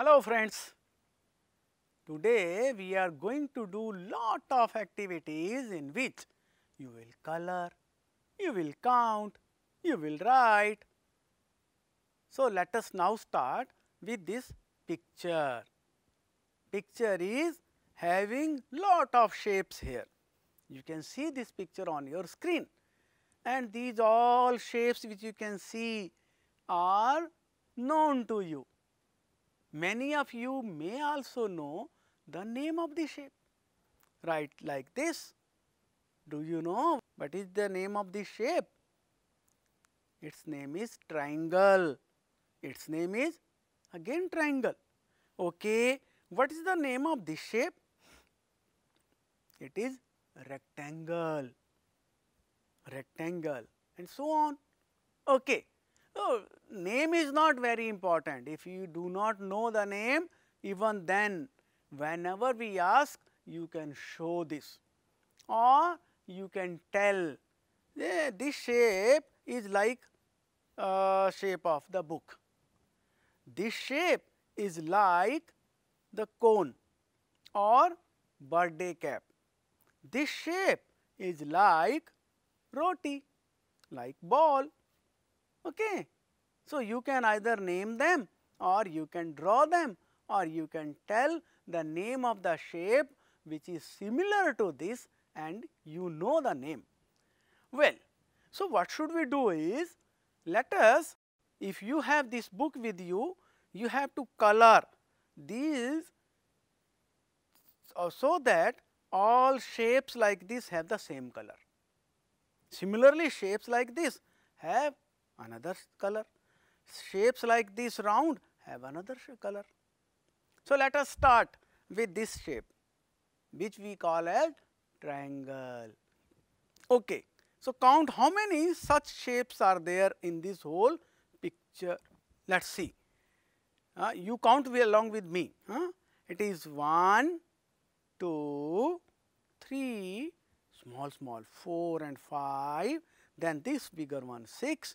Hello friends, today we are going to do lot of activities in which you will color, you will count, you will write. So, let us now start with this picture. Picture is having lot of shapes here. You can see this picture on your screen and these all shapes which you can see are known to you Many of you may also know the name of the shape. Right like this. Do you know what is the name of the shape? Its name is triangle. Its name is again triangle. Okay. What is the name of this shape? It is rectangle, rectangle and so on. Okay. So, name is not very important. If you do not know the name, even then, whenever we ask, you can show this or you can tell yeah, this shape is like uh, shape of the book. This shape is like the cone or birthday cap. This shape is like roti, like ball. Okay. So, you can either name them or you can draw them or you can tell the name of the shape which is similar to this and you know the name. Well, so what should we do is let us if you have this book with you, you have to color these so that all shapes like this have the same color. Similarly, shapes like this have another color. Shapes like this round have another color. So, let us start with this shape which we call as triangle. Okay. So, count how many such shapes are there in this whole picture. Let us see. Uh, you count along with me. Huh? It is 1, 2, 3, small, small 4 and 5, then this bigger one 6,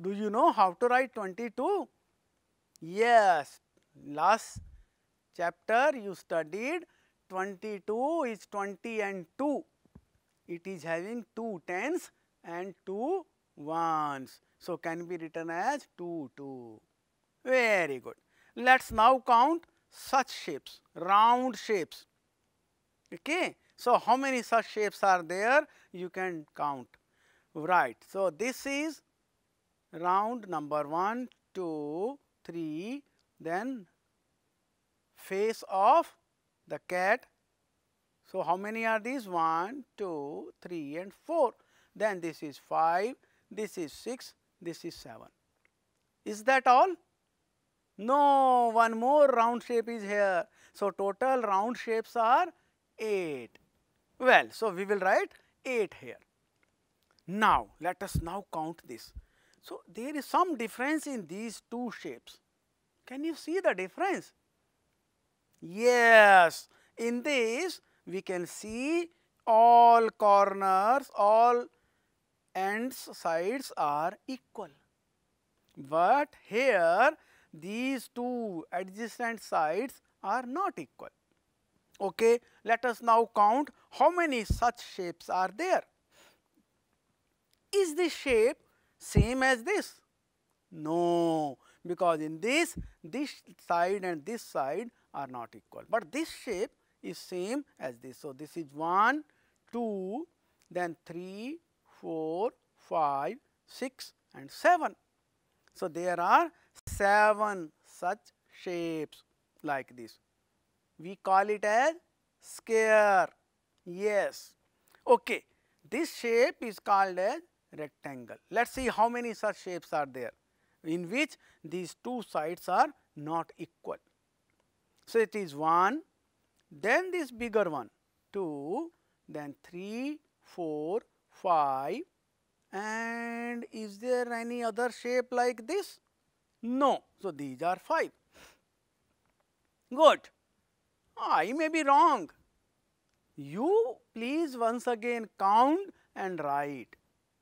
Do you know how to write 22? Yes, last chapter you studied 22 is 20 and 2. It is having 2 tens and 2 ones. So, can be written as 2, 2. Very good. Let us now count such shapes, round shapes. Okay. So, how many such shapes are there? You can count. Right. So, this is round number 1, 2, 3, then face of the cat. So, how many are these? 1, 2, 3 and 4. Then this is 5, this is 6, this is 7. Is that all? No, one more round shape is here. So, total round shapes are 8. Well, so we will write 8 here. Now, let us now count this. So, there is some difference in these two shapes. Can you see the difference? Yes, in this we can see all corners, all ends, sides are equal. But here these two adjacent sides are not equal. Okay, let us now count how many such shapes are there. Is this shape same as this? No, because in this, this side and this side are not equal, but this shape is same as this. So, this is 1, 2, then 3, 4, 5, 6 and 7. So, there are 7 such shapes like this. We call it as square. Yes. Okay. This shape is called as rectangle. Let us see how many such shapes are there in which these two sides are not equal. So, it is 1, then this bigger one 2, then 3, 4, 5 and is there any other shape like this? No. So, these are 5. Good. I may be wrong. You please once again count and write.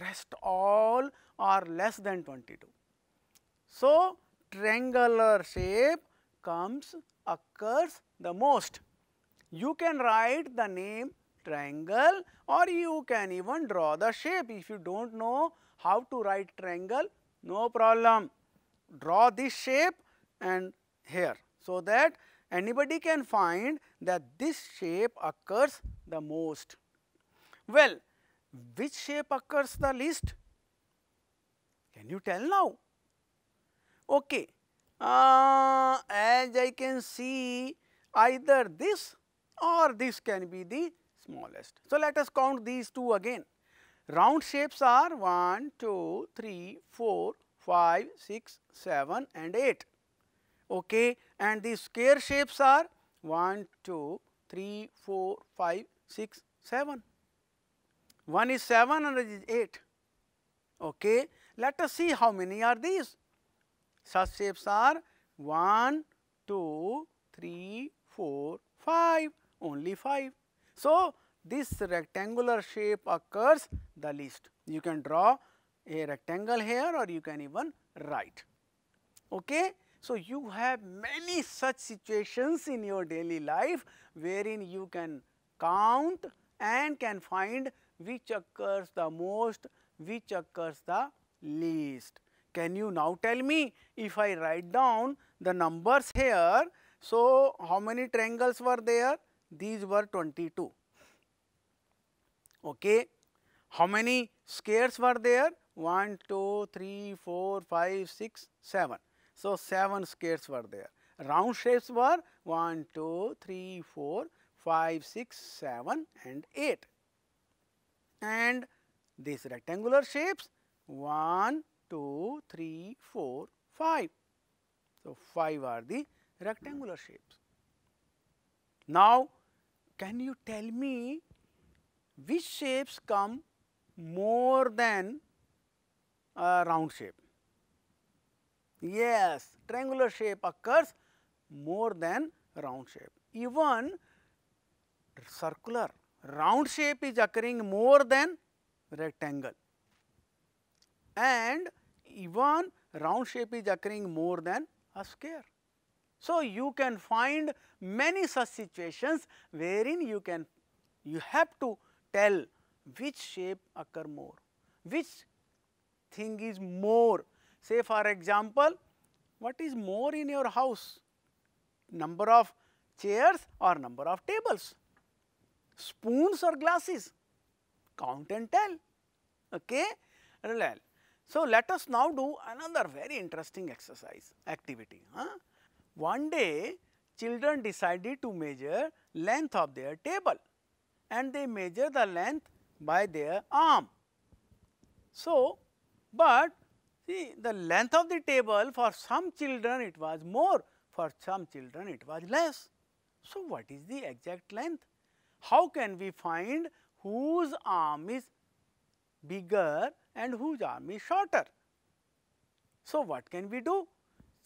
rest all are less than 22. So, triangular shape comes occurs the most. You can write the name triangle or you can even draw the shape. If you do not know how to write triangle, no problem. Draw this shape and here so that anybody can find that this shape occurs the most. Well, which shape occurs the least? Can you tell now? Okay. Uh, as I can see either this or this can be the smallest. So, let us count these two again. Round shapes are 1, 2, 3, 4, 5, 6, 7 and 8. Okay. And the square shapes are 1, 2, 3, 4, 5, 6, 7. 1 is 7, another is 8. Okay. Let us see how many are these. Such shapes are 1, 2, 3, 4, 5, only 5. So, this rectangular shape occurs the least. You can draw a rectangle here or you can even write. Okay? So, you have many such situations in your daily life wherein you can count and can find which occurs the most, which occurs the least. Can you now tell me if I write down the numbers here, so how many triangles were there? These were 22. Okay. How many squares were there? 1, 2, 3, 4, 5, 6, 7. So, 7 squares were there. Round shapes were 1, 2, 3, 4, 5, 6, 7 and 8 and these rectangular shapes 1, 2, 3, 4, 5. So, 5 are the rectangular shapes. Now, can you tell me which shapes come more than a round shape? Yes, triangular shape occurs more than round shape. Even circular round shape is occurring more than rectangle and even round shape is occurring more than a square. So, you can find many such situations wherein you can you have to tell which shape occur more, which thing is more. Say for example, what is more in your house? Number of chairs or number of tables? spoons or glasses? Count and tell. Okay? Well, so, let us now do another very interesting exercise activity. Huh? One day children decided to measure length of their table and they measure the length by their arm. So, but see the length of the table for some children it was more, for some children it was less. So, what is the exact length? how can we find whose arm is bigger and whose arm is shorter? So, what can we do?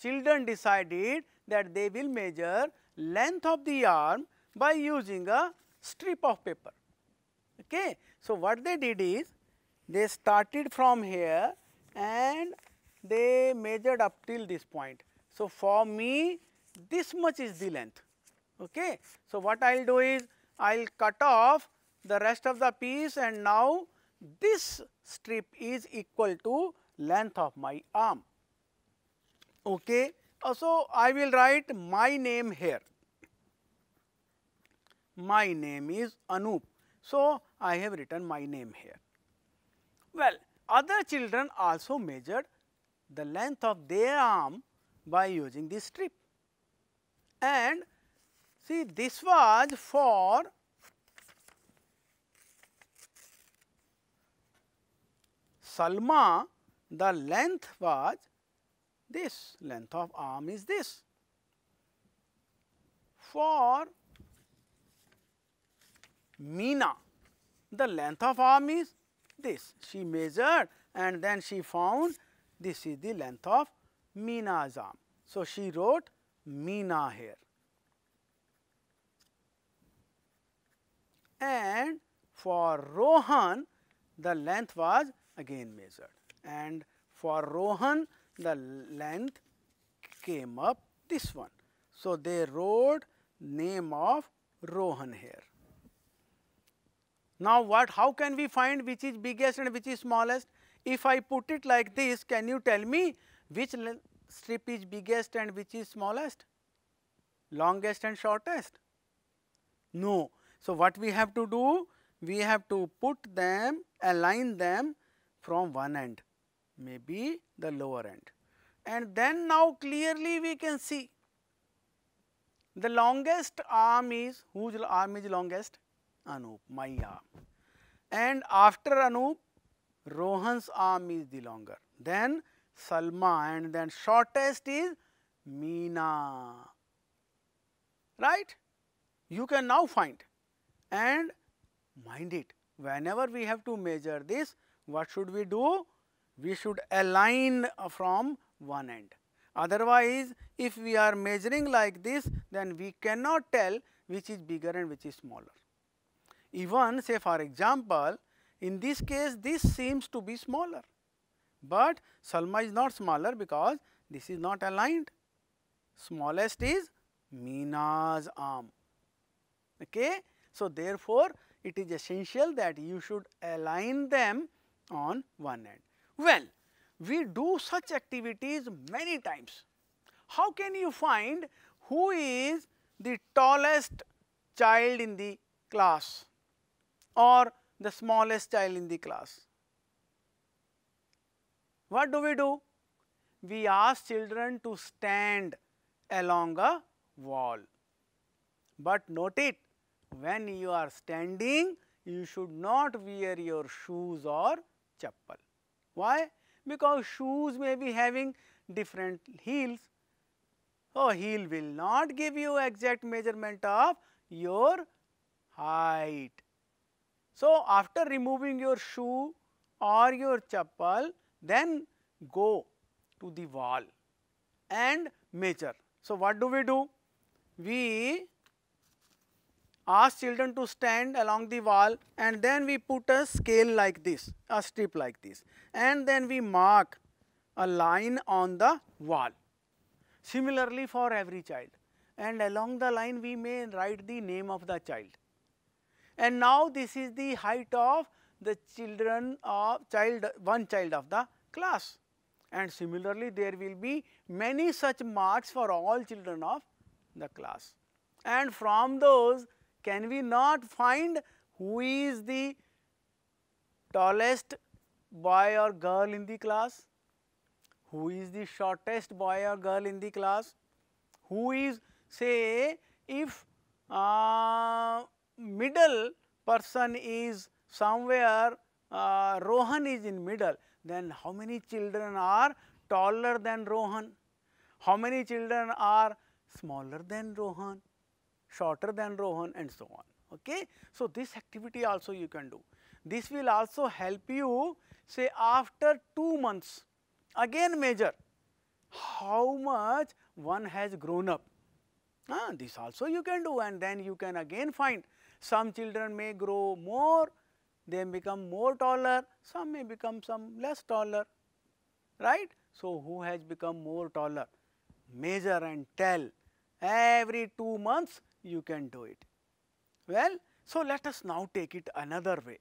Children decided that they will measure length of the arm by using a strip of paper. Okay. So, what they did is they started from here and they measured up till this point. So, for me this much is the length. Okay. So, what I will do is I will cut off the rest of the piece and now this strip is equal to length of my arm. Okay. So, I will write my name here. My name is Anup. So, I have written my name here. Well, other children also measured the length of their arm by using this strip and See, this was for Salma, the length was this, length of arm is this. For Mina, the length of arm is this. She measured and then she found this is the length of Mina's arm. So, she wrote Mina here. and for Rohan the length was again measured and for Rohan the length came up this one. So, they wrote name of Rohan here. Now, what how can we find which is biggest and which is smallest? If I put it like this, can you tell me which strip is biggest and which is smallest, longest and shortest? No, so, what we have to do? We have to put them, align them from one end, maybe the lower end. And then now clearly we can see the longest arm is, whose arm is longest? Anup, my arm. And after Anup, Rohan's arm is the longer. Then Salma and then shortest is Meena, right? You can now find and mind it whenever we have to measure this what should we do? We should align from one end. Otherwise, if we are measuring like this then we cannot tell which is bigger and which is smaller. Even say for example, in this case this seems to be smaller, but Salma is not smaller because this is not aligned. Smallest is Meena's arm. Okay? So, therefore, it is essential that you should align them on one end. Well, we do such activities many times. How can you find who is the tallest child in the class or the smallest child in the class? What do we do? We ask children to stand along a wall. But note it, when you are standing, you should not wear your shoes or chappal. Why? Because shoes may be having different heels. So, heel will not give you exact measurement of your height. So, after removing your shoe or your chappal, then go to the wall and measure. So, what do we do? We ask children to stand along the wall and then we put a scale like this, a strip like this and then we mark a line on the wall. Similarly for every child and along the line we may write the name of the child. And now this is the height of the children of uh, child, one child of the class. And similarly there will be many such marks for all children of the class and from those can we not find who is the tallest boy or girl in the class? Who is the shortest boy or girl in the class? Who is say if uh, middle person is somewhere uh, Rohan is in middle, then how many children are taller than Rohan? How many children are smaller than Rohan? shorter than Rohan, and so on. Okay? So, this activity also you can do. This will also help you say after 2 months again measure how much one has grown up. Ah, this also you can do and then you can again find some children may grow more, they become more taller, some may become some less taller, right. So, who has become more taller? Measure and tell every 2 months you can do it. Well, so let us now take it another way.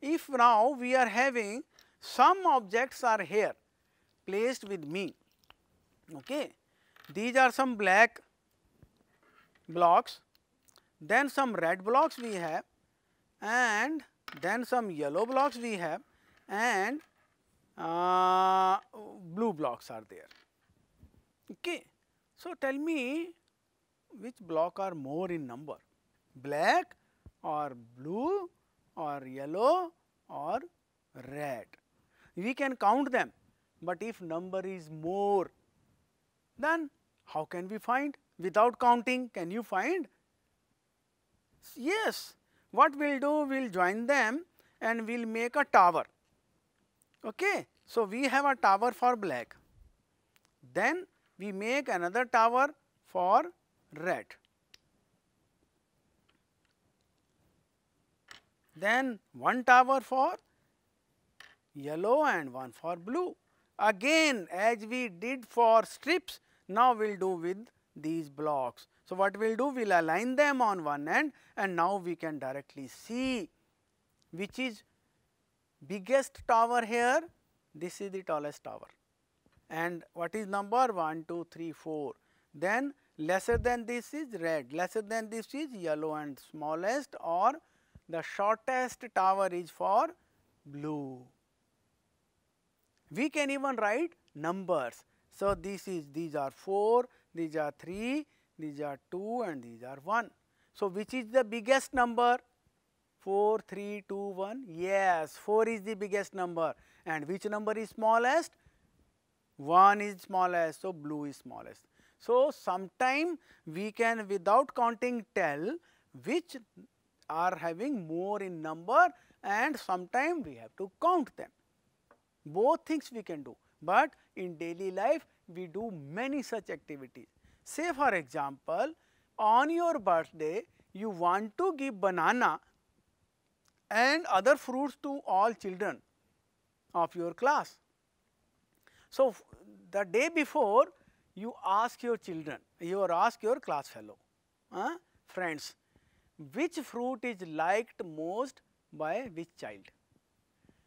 If now we are having some objects are here placed with me, okay. these are some black blocks, then some red blocks we have and then some yellow blocks we have and uh, blue blocks are there. Okay. So, tell me which block are more in number black or blue or yellow or red. We can count them, but if number is more then how can we find without counting can you find? Yes, what we will do we will join them and we will make a tower. Okay. So, we have a tower for black, then we make another tower for red. Then one tower for yellow and one for blue. Again as we did for strips, now we will do with these blocks. So, what we will do? We will align them on one end and now we can directly see which is biggest tower here, this is the tallest tower and what is number 1, 2, 3, 4. Then lesser than this is red, lesser than this is yellow and smallest or the shortest tower is for blue. We can even write numbers. So, this is these are 4, these are 3, these are 2 and these are 1. So, which is the biggest number? 4, 3, 2, 1. Yes, 4 is the biggest number and which number is smallest? 1 is smallest. So, blue is smallest. So, sometime we can without counting tell which are having more in number and sometime we have to count them. Both things we can do, but in daily life we do many such activities. Say for example, on your birthday you want to give banana and other fruits to all children of your class. So, the day before you ask your children, you ask your class fellow, uh, friends, which fruit is liked most by which child.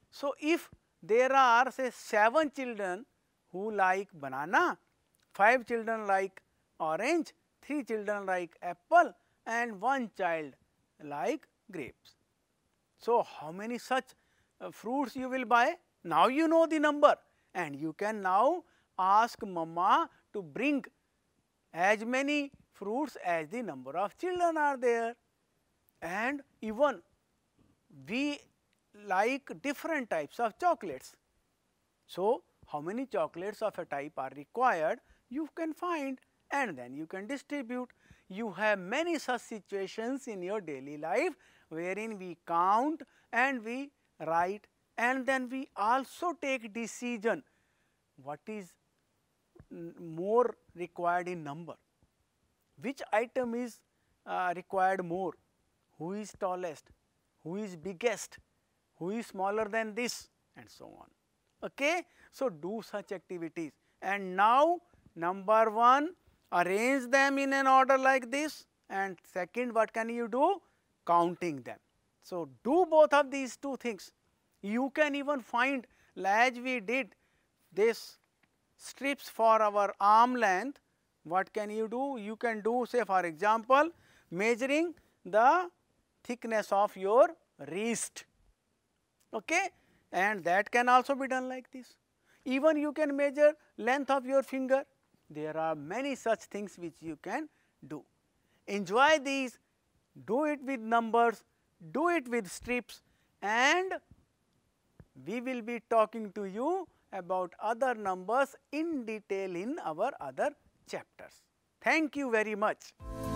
So, if there are say 7 children who like banana, 5 children like orange, 3 children like apple and 1 child like grapes. So, how many such uh, fruits you will buy? Now you know the number and you can now ask mama to bring as many fruits as the number of children are there and even we like different types of chocolates. So, how many chocolates of a type are required you can find and then you can distribute. You have many such situations in your daily life wherein we count and we write and then we also take decision what is more required in number. Which item is uh, required more? Who is tallest? Who is biggest? Who is smaller than this? And so on. Okay? So, do such activities. And now, number one, arrange them in an order like this. And second, what can you do? Counting them. So, do both of these two things. You can even find, as we did, this strips for our arm length, what can you do? You can do say for example, measuring the thickness of your wrist okay? and that can also be done like this. Even you can measure length of your finger. There are many such things which you can do. Enjoy these, do it with numbers, do it with strips and we will be talking to you about other numbers in detail in our other chapters. Thank you very much.